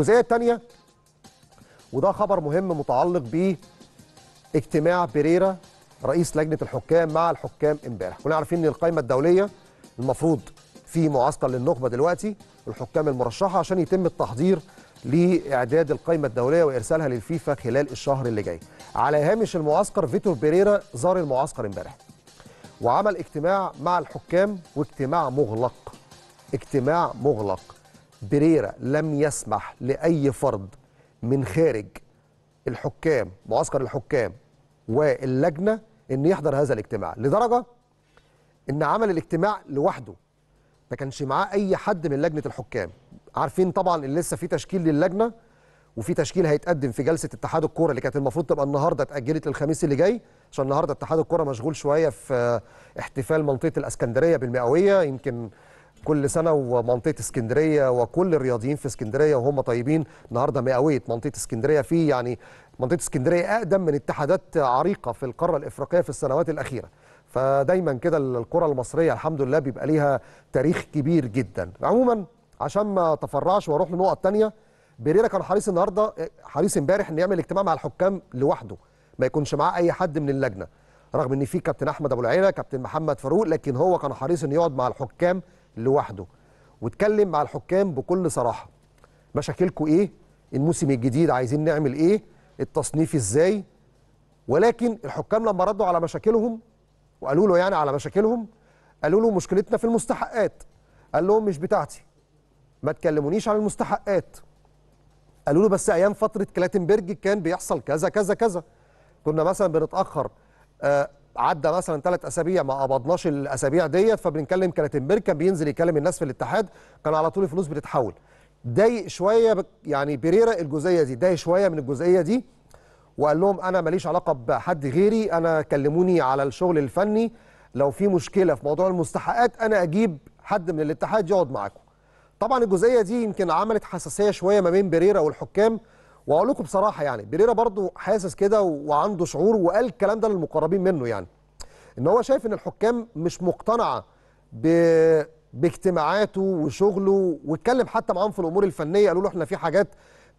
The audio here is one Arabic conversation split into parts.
الجزئيه الثانيه وده خبر مهم متعلق باجتماع بيريرا رئيس لجنه الحكام مع الحكام امبارح كنا عارفين ان القائمه الدوليه المفروض في معسكر للنخبه دلوقتي الحكام المرشحه عشان يتم التحضير لاعداد القائمه الدوليه وارسالها للفيفا خلال الشهر اللي جاي على هامش المعسكر فيتور بيريرا زار المعسكر امبارح وعمل اجتماع مع الحكام واجتماع مغلق اجتماع مغلق بريرة لم يسمح لأي فرد من خارج الحكام معسكر الحكام واللجنة أن يحضر هذا الاجتماع لدرجة أن عمل الاجتماع لوحده ما كانش معاه أي حد من لجنة الحكام عارفين طبعا ان لسه في تشكيل للجنه وفي تشكيل هيتقدم في جلسه اتحاد الكوره اللي كانت المفروض تبقى النهارده اتاجلت للخميس اللي جاي عشان النهارده اتحاد الكوره مشغول شويه في احتفال منطقه الاسكندريه بالمئويه يمكن كل سنه ومنطقه اسكندريه وكل الرياضيين في اسكندريه وهم طيبين النهارده مئويه منطقه اسكندريه في يعني منطقه اسكندريه اقدم من اتحادات عريقه في القاره الافريقيه في السنوات الاخيره فدايما كده الكره المصريه الحمد لله بيبقى ليها تاريخ كبير جدا عموما عشان ما تفرعش واروح لنقط ثانيه بيريرا كان حريص النهارده حريص امبارح انه يعمل اجتماع مع الحكام لوحده ما يكونش معاه اي حد من اللجنه رغم ان في كابتن احمد ابو العيله كابتن محمد فاروق لكن هو كان حريص ان يقعد مع الحكام لوحده واتكلم مع الحكام بكل صراحه مشاكلكم ايه الموسم الجديد عايزين نعمل ايه التصنيف ازاي ولكن الحكام لما ردوا على مشاكلهم وقالوا له يعني على مشاكلهم قالوا له مشكلتنا في المستحقات قال لهم مش بتاعتي ما تكلمونيش عن المستحقات قالوا له بس ايام فتره كلاتنبرج كان بيحصل كذا كذا كذا كنا مثلا بنتاخر آه عدى مثلا ثلاث اسابيع ما قبضناش الاسابيع ديت فبنكلم كلاتنبرج كان بينزل يكلم الناس في الاتحاد كان على طول الفلوس بتتحول ضايق شويه يعني بيريرا الجزئيه دي ضايق شويه من الجزئيه دي وقال لهم انا ماليش علاقه بحد غيري انا كلموني على الشغل الفني لو في مشكله في موضوع المستحقات انا اجيب حد من الاتحاد يقعد معاكم طبعا الجزئيه دي يمكن عملت حساسيه شويه ما بين بيريرا والحكام واقول لكم بصراحه يعني بيريرا برضه حاسس كده وعنده شعور وقال الكلام ده للمقربين منه يعني ان هو شايف ان الحكام مش مقتنعه ب... باجتماعاته وشغله واتكلم حتى معاهم في الامور الفنيه قالوا له احنا في حاجات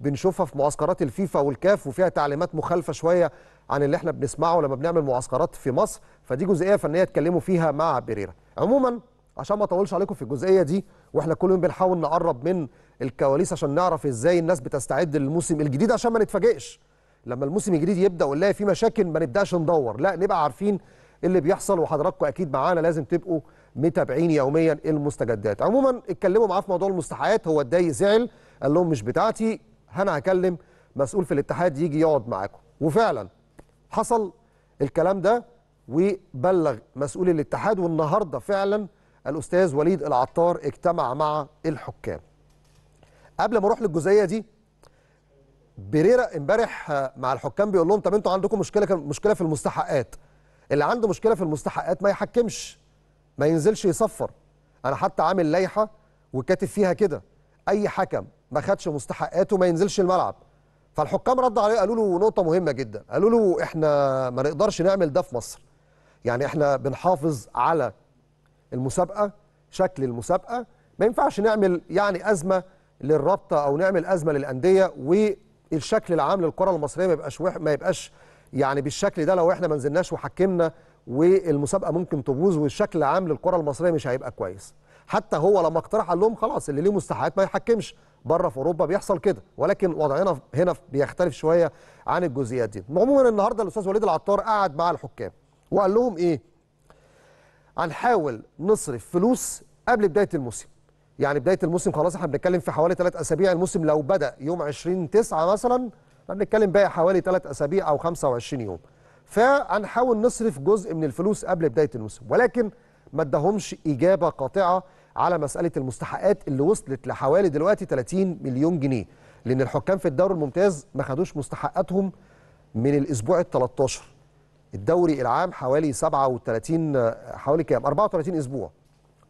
بنشوفها في معسكرات الفيفا والكاف وفيها تعليمات مخالفه شويه عن اللي احنا بنسمعه لما بنعمل معسكرات في مصر فدي جزئيه فنيه اتكلموا فيها مع بيريرا عموما عشان ما اطولش عليكم في الجزئيه دي واحنا كل يوم بنحاول نقرب من الكواليس عشان نعرف ازاي الناس بتستعد للموسم الجديد عشان ما نتفاجئش لما الموسم الجديد يبدا ونلاقي فيه مشاكل ما نبداش ندور لا نبقى عارفين اللي بيحصل وحضراتكم اكيد معانا لازم تبقوا متابعين يوميا المستجدات عموما اتكلموا معاه في موضوع المستحقات هو اتضايق زعل قال لهم مش بتاعتي انا هكلم مسؤول في الاتحاد يجي يقعد معاكم وفعلا حصل الكلام ده وبلغ مسؤول الاتحاد والنهارده فعلا الاستاذ وليد العطار اجتمع مع الحكام قبل ما اروح للجزئيه دي بريرا امبارح مع الحكام بيقول لهم طب انتوا عندكم مشكله مشكله في المستحقات اللي عنده مشكله في المستحقات ما يحكمش ما ينزلش يصفر انا حتى عامل لائحه وكاتب فيها كده اي حكم ما خدش مستحقاته ما ينزلش الملعب فالحكام ردوا عليه قالوا له نقطه مهمه جدا قالوا له احنا ما نقدرش نعمل ده في مصر يعني احنا بنحافظ على المسابقه شكل المسابقه ما ينفعش نعمل يعني ازمه للرابطه او نعمل ازمه للانديه والشكل العام للكره المصريه ما يبقاش ما يبقاش يعني بالشكل ده لو احنا ما نزلناش وحكمنا والمسابقه ممكن تبوظ والشكل العام للكره المصريه مش هيبقى كويس حتى هو لما اقترح قال لهم خلاص اللي ليه مستحقات ما يحكمش بره في اوروبا بيحصل كده ولكن وضعنا هنا بيختلف شويه عن الجزئيات دي عموما النهارده الاستاذ وليد العطار قعد مع الحكام وقال لهم ايه هنحاول نصرف فلوس قبل بدايه الموسم يعني بدايه الموسم خلاص احنا بنتكلم في حوالي ثلاث اسابيع الموسم لو بدا يوم 20 9 مثلا بنتكلم بقى حوالي ثلاث اسابيع او 25 يوم فهنحاول نصرف جزء من الفلوس قبل بدايه الموسم ولكن ما ادهمش اجابه قاطعه على مساله المستحقات اللي وصلت لحوالي دلوقتي 30 مليون جنيه لان الحكام في الدوري الممتاز ما خدوش مستحقاتهم من الاسبوع ال 13 الدوري العام حوالي 37 حوالي كام 34 اسبوع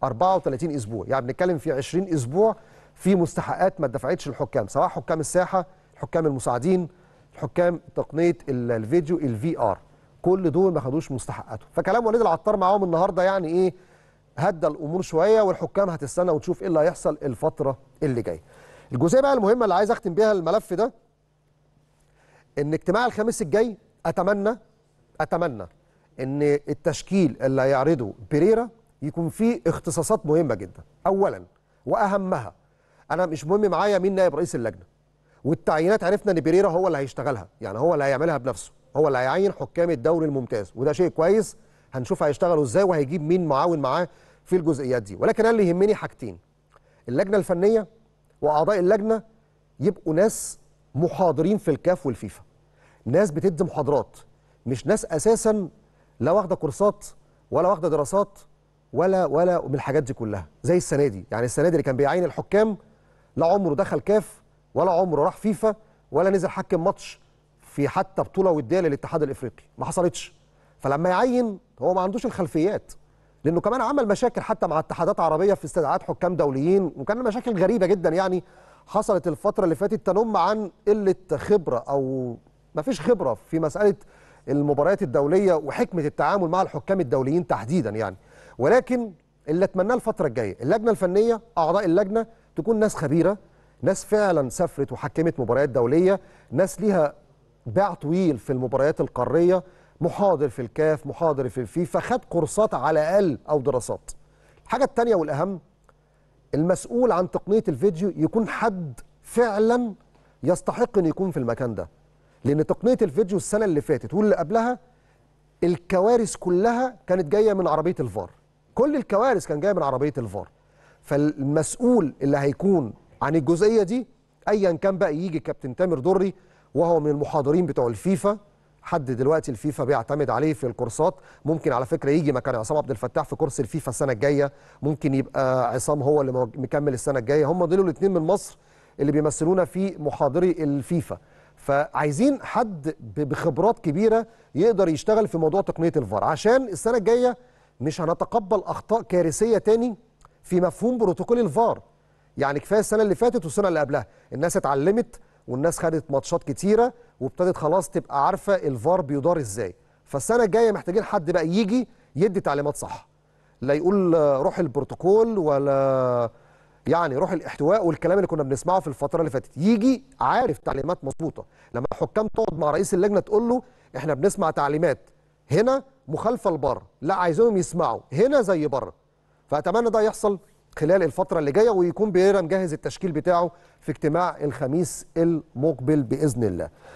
34 اسبوع يعني بنتكلم في 20 اسبوع في مستحقات ما اتدفعتش للحكام سواء حكام الساحه الحكام المساعدين حكام تقنيه الفيديو الفي ار كل دول ما خدوش مستحقاتهم فكلام وليد العطار معاهم النهارده يعني ايه هدى الامور شويه والحكام هتستنى وتشوف ايه اللي هيحصل الفتره اللي جايه الجزئيه بقى المهمه اللي عايز اختم بيها الملف ده ان اجتماع الخميس الجاي اتمنى اتمنى ان التشكيل اللي هيعرضه بيريرا يكون فيه اختصاصات مهمه جدا اولا واهمها انا مش مهم معايا مين نائب رئيس اللجنه والتعيينات عرفنا ان بيريرا هو اللي هيشتغلها يعني هو اللي هيعملها بنفسه هو اللي هيعين حكام الدوري الممتاز وده شيء كويس هنشوف هيشتغلوا ازاي وهيجيب مين معاون معاه في الجزئيات دي ولكن انا اللي يهمني حاجتين اللجنه الفنيه واعضاء اللجنه يبقوا ناس محاضرين في الكاف والفيفا ناس بتدي محاضرات مش ناس اساسا لا واخده كورسات ولا واخده دراسات ولا ولا من الحاجات دي كلها زي السنه دي يعني السنه دي اللي كان بيعين الحكام لا عمره دخل كاف ولا عمره راح فيفا ولا نزل حكم ماتش في حتى بطوله وديه للاتحاد الافريقي ما حصلتش فلما يعين هو ما عندوش الخلفيات لانه كمان عمل مشاكل حتى مع اتحادات عربيه في استدعاءات حكام دوليين وكان مشاكل غريبه جدا يعني حصلت الفتره اللي فاتت تنم عن قله خبره او ما فيش خبره في مساله المباريات الدوليه وحكمه التعامل مع الحكام الدوليين تحديدا يعني ولكن اللي اتمناه الفتره الجايه اللجنه الفنيه اعضاء اللجنه تكون ناس خبيره ناس فعلا سافرت وحكمت مباريات دوليه ناس ليها باع طويل في المباريات القاريه محاضر في الكاف محاضر في الفيفا خد كورسات على الاقل او دراسات الحاجه الثانيه والاهم المسؤول عن تقنيه الفيديو يكون حد فعلا يستحق ان يكون في المكان ده لان تقنيه الفيديو السنه اللي فاتت واللي قبلها الكوارث كلها كانت جايه من عربيه الفار كل الكوارث كان جايه من عربيه الفار فالمسؤول اللي هيكون عن الجزئيه دي ايا كان بقى يجي كابتن تامر دري وهو من المحاضرين بتوع الفيفا حد دلوقتي الفيفا بيعتمد عليه في الكورسات ممكن على فكره يجي مكان عصام عبد الفتاح في كورس الفيفا السنه الجايه ممكن يبقى عصام هو اللي مكمل السنه الجايه هم دول الاثنين من مصر اللي بيمثلونا في محاضري الفيفا فعايزين حد بخبرات كبيره يقدر يشتغل في موضوع تقنيه الفار عشان السنه الجايه مش هنتقبل اخطاء كارثيه تاني في مفهوم بروتوكول الفار يعني كفايه السنه اللي فاتت والسنه اللي قبلها الناس اتعلمت والناس خدت ماتشات كتيره وابتدت خلاص تبقى عارفه الفار بيدار ازاي فالسنه الجايه محتاجين حد بقى يجي يدي تعليمات صح لا يقول آه، روح البروتوكول ولا يعني روح الاحتواء والكلام اللي كنا بنسمعه في الفتره اللي فاتت يجي عارف تعليمات مظبوطه لما الحكام تقعد مع رئيس اللجنه تقول له احنا بنسمع تعليمات هنا مخالفه لبره لا عايزينهم يسمعوا هنا زي بره فاتمنى ده يحصل خلال الفتره اللي جايه ويكون بيرا مجهز التشكيل بتاعه في اجتماع الخميس المقبل باذن الله